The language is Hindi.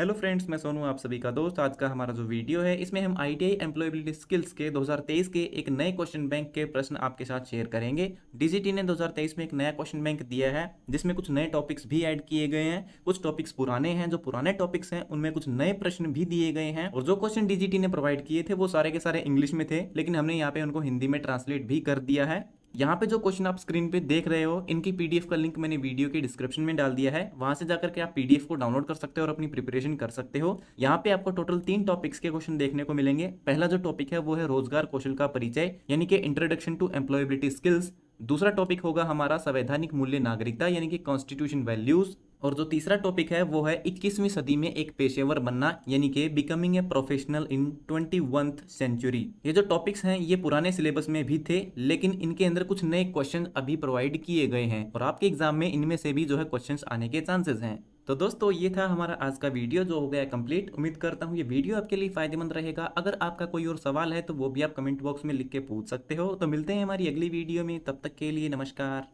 हेलो फ्रेंड्स मैं सोनू आप सभी का दोस्त आज का हमारा जो वीडियो है इसमें हम आईटीआई एम्प्लॉयबिलिटी स्किल्स के 2023 के एक नए क्वेश्चन बैंक के प्रश्न आपके साथ शेयर करेंगे डीजीटी ने 2023 में एक नया क्वेश्चन बैंक दिया है जिसमें कुछ नए टॉपिक्स भी ऐड किए गए हैं कुछ टॉपिक्स पुराने हैं जो पुराने टॉपिक्स हैं उनमें कुछ नए प्रश्न भी दिए गए हैं और जो क्वेश्चन डीजीटी ने प्रोवाइड किए थे वो सारे के सारे इंग्लिश में थे लेकिन हमने यहाँ पे उनको हिंदी में ट्रांसलेट भी कर दिया है यहाँ पे जो क्वेश्चन आप स्क्रीन पे देख रहे हो इनकी पीडीएफ का लिंक मैंने वीडियो के डिस्क्रिप्शन में डाल दिया है वहाँ से जाकर के आप पीडीएफ को डाउनलोड कर सकते हो और अपनी प्रिपरेशन कर सकते हो यहाँ पे आपको टोटल तीन टॉपिक्स के क्वेश्चन देखने को मिलेंगे पहला जो टॉपिक है वो है रोजगार कौशल का परिचय यानी कि इंट्रोडक्शन टू एम्प्लॉयबिलिटी स्किल्स दूसरा टॉपिक होगा हमारा संवैधानिक मूल्य नागरिकता यानी कि कॉन्स्टिट्यूशन वैल्यूज और जो तीसरा टॉपिक है वो है 21वीं सदी में एक पेशेवर बनना यानी कि becoming a professional in twenty century ये जो टॉपिक्स हैं ये पुराने सिलेबस में भी थे लेकिन इनके अंदर कुछ नए क्वेश्चन अभी प्रोवाइड किए गए हैं और आपके एग्जाम में इनमें से भी जो है क्वेश्चन आने के चांसेस हैं तो दोस्तों ये था हमारा आज का वीडियो जो हो गया कंप्लीट उम्मीद करता हूँ ये वीडियो आपके लिए फायदेमंद रहेगा अगर आपका कोई और सवाल है तो वो भी आप कमेंट बॉक्स में लिख के पूछ सकते हो तो मिलते हैं हमारी अगली वीडियो में तब तक के लिए नमस्कार